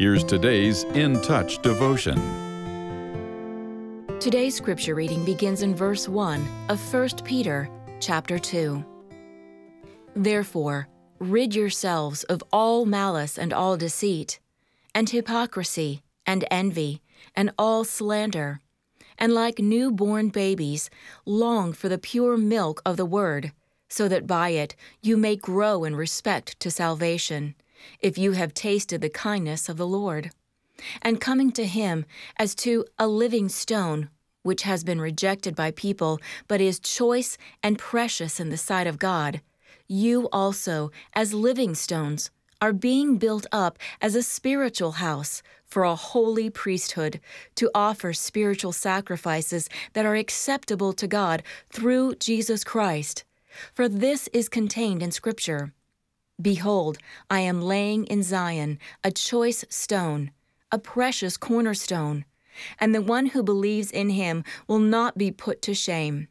Here's today's In Touch devotion. Today's scripture reading begins in verse 1 of 1 Peter chapter 2. Therefore, rid yourselves of all malice and all deceit, and hypocrisy and envy, and all slander, and like newborn babies, long for the pure milk of the word, so that by it you may grow in respect to salvation if you have tasted the kindness of the Lord, and coming to him as to a living stone, which has been rejected by people, but is choice and precious in the sight of God, you also, as living stones, are being built up as a spiritual house for a holy priesthood to offer spiritual sacrifices that are acceptable to God through Jesus Christ. For this is contained in Scripture. Behold, I am laying in Zion a choice stone, a precious cornerstone, and the one who believes in him will not be put to shame.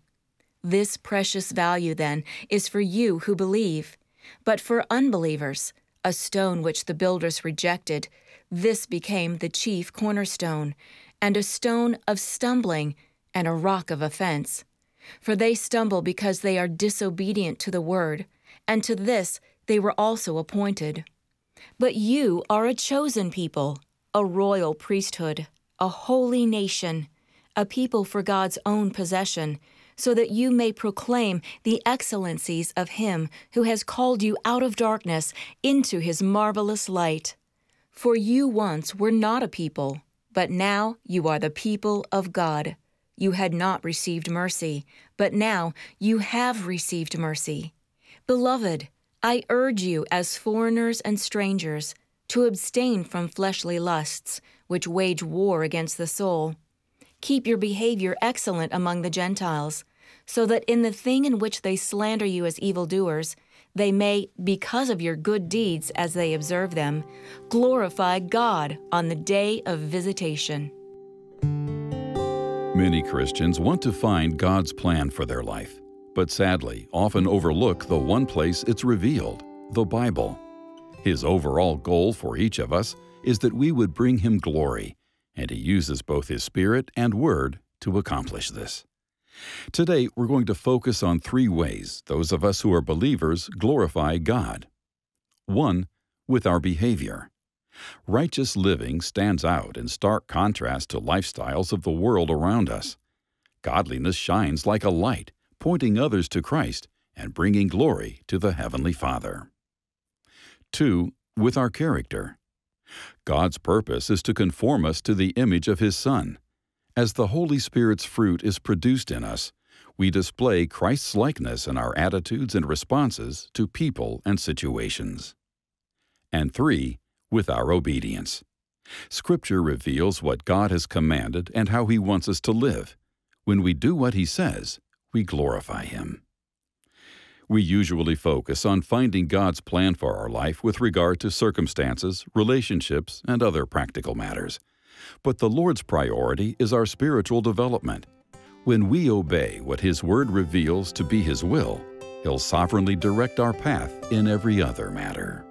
This precious value, then, is for you who believe. But for unbelievers, a stone which the builders rejected, this became the chief cornerstone, and a stone of stumbling, and a rock of offense. For they stumble because they are disobedient to the word and to this they were also appointed. But you are a chosen people, a royal priesthood, a holy nation, a people for God's own possession, so that you may proclaim the excellencies of Him who has called you out of darkness into His marvelous light. For you once were not a people, but now you are the people of God. You had not received mercy, but now you have received mercy. Beloved, I urge you as foreigners and strangers to abstain from fleshly lusts, which wage war against the soul. Keep your behavior excellent among the Gentiles, so that in the thing in which they slander you as evildoers, they may, because of your good deeds as they observe them, glorify God on the day of visitation. Many Christians want to find God's plan for their life but sadly often overlook the one place it's revealed the Bible. His overall goal for each of us is that we would bring Him glory, and He uses both His Spirit and Word to accomplish this. Today, we're going to focus on three ways those of us who are believers glorify God. One, with our behavior. Righteous living stands out in stark contrast to lifestyles of the world around us. Godliness shines like a light pointing others to Christ and bringing glory to the Heavenly Father. 2. With our character. God's purpose is to conform us to the image of His Son. As the Holy Spirit's fruit is produced in us, we display Christ's likeness in our attitudes and responses to people and situations. And 3. With our obedience. Scripture reveals what God has commanded and how He wants us to live. When we do what He says, we glorify Him. We usually focus on finding God's plan for our life with regard to circumstances, relationships, and other practical matters. But the Lord's priority is our spiritual development. When we obey what His Word reveals to be His will, He'll sovereignly direct our path in every other matter.